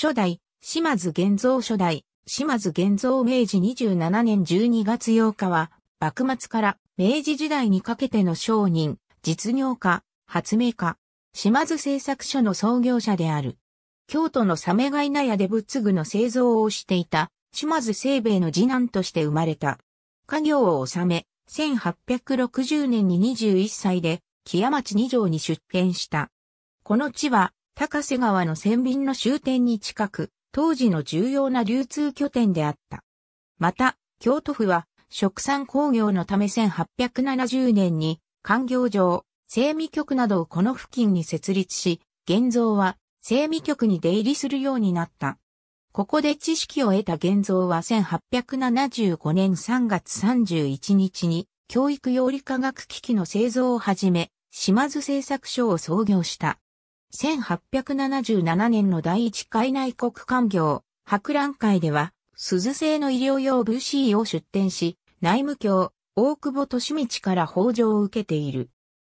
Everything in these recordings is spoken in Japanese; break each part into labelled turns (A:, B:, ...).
A: 初代、島津玄造初代、島津玄造明治27年12月8日は、幕末から明治時代にかけての商人、実業家、発明家、島津製作所の創業者である。京都のサメガイナヤで仏具の製造をしていた、島津清兵衛の次男として生まれた。家業を収め、1860年に21歳で、木屋町二条に出店した。この地は、高瀬川の船便の終点に近く、当時の重要な流通拠点であった。また、京都府は、食産工業のため1870年に、官業場、整備局などをこの付近に設立し、現像は、整備局に出入りするようになった。ここで知識を得た現像は1875年3月31日に、教育用理科学機器の製造をはじめ、島津製作所を創業した。1877年の第一海内国官業、博覧会では、鈴製の医療用 VC を出展し、内務卿、大久保利道から法上を受けている。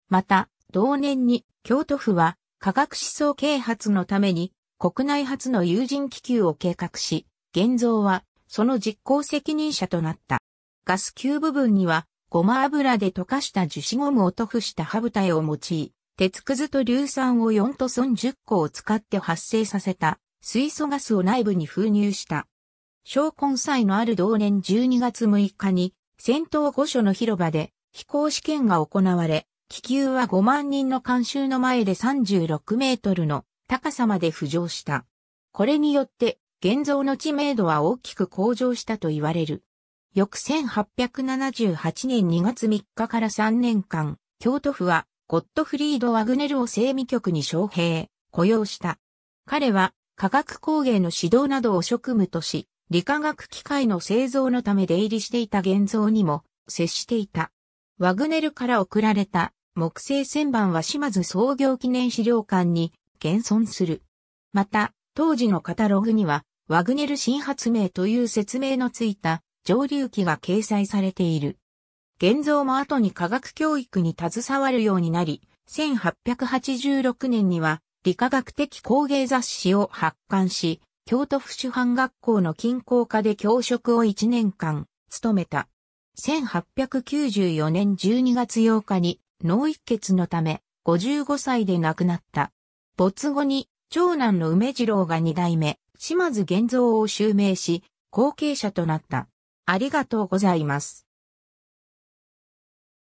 A: また、同年に、京都府は、科学思想啓発のために、国内初の有人気球を計画し、現像は、その実行責任者となった。ガス球部分には、ごま油で溶かした樹脂ゴムを塗布した歯舞台を用い、鉄くずと硫酸を4トソン10個を使って発生させた水素ガスを内部に封入した。昇魂祭のある同年12月6日に戦闘御所の広場で飛行試験が行われ、気球は5万人の監修の前で36メートルの高さまで浮上した。これによって現像の知名度は大きく向上したと言われる。翌1878年2月3日から3年間、京都府はゴットフリード・ワグネルを整備局に招聘、雇用した。彼は化学工芸の指導などを職務とし、理化学機械の製造のため出入りしていた現像にも接していた。ワグネルから送られた木製旋盤は島津創業記念資料館に現存する。また、当時のカタログには、ワグネル新発明という説明のついた蒸留機が掲載されている。現像も後に科学教育に携わるようになり、1886年には理科学的工芸雑誌を発刊し、京都府主犯学校の近郊科で教職を1年間務めた。1894年12月8日に脳一血のため55歳で亡くなった。没後に長男の梅次郎が2代目、島津玄造を襲名し、後継者となった。ありがとうございます。